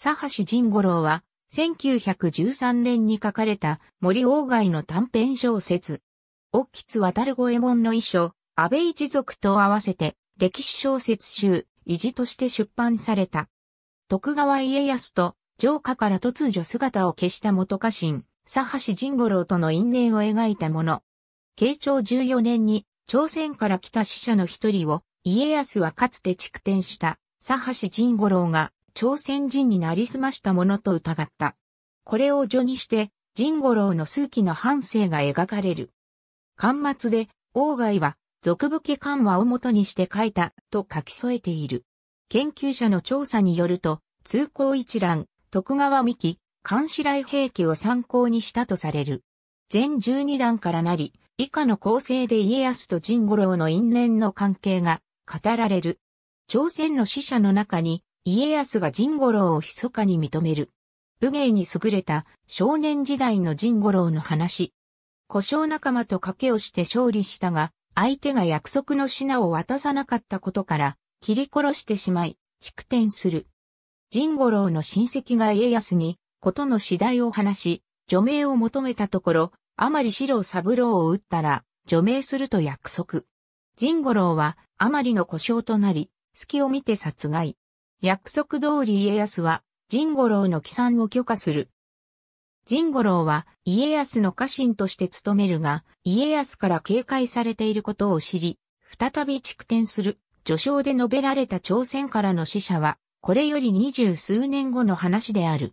佐橋仁五郎は、1913年に書かれた森鴎外の短編小説、オ吉渡る五右衛門の遺書、安倍一族と合わせて歴史小説集、遺事として出版された。徳川家康と城下から突如姿を消した元家臣、佐橋仁五郎との因縁を描いたもの。慶長14年に朝鮮から来た死者の一人を家康はかつて築天した佐橋仁五郎が朝鮮人になりすましたものと疑った。これを序にして、神五郎の数奇の半生が描かれる。巻末で、王外は、俗武家緩和をもとにして書いた、と書き添えている。研究者の調査によると、通行一覧、徳川三木、監視来兵器を参考にしたとされる。全12段からなり、以下の構成で家康と神五郎の因縁の関係が語られる。朝鮮の死者の中に、家康が陣五郎を密かに認める。武芸に優れた少年時代の陣五郎の話。故障仲間と賭けをして勝利したが、相手が約束の品を渡さなかったことから、切り殺してしまい、祝典する。陣五郎の親戚が家康に、ことの次第を話し、除名を求めたところ、まり四郎三郎を撃ったら、除名すると約束。陣五郎は、あまりの故障となり、隙を見て殺害。約束通り家康は、神五郎の帰参を許可する。神五郎は家康の家臣として務めるが、家康から警戒されていることを知り、再び築転する、序章で述べられた朝鮮からの死者は、これより二十数年後の話である。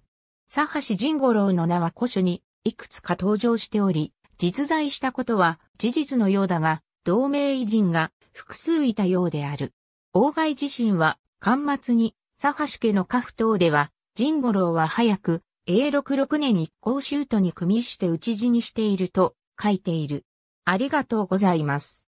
佐橋神五郎の名は古書に、いくつか登場しており、実在したことは事実のようだが、同盟偉人が複数いたようである。大外自身は巻末に、佐橋家の家父等では、神五郎は早く、永禄6年一向シュートに組みして討ち死にしていると書いている。ありがとうございます。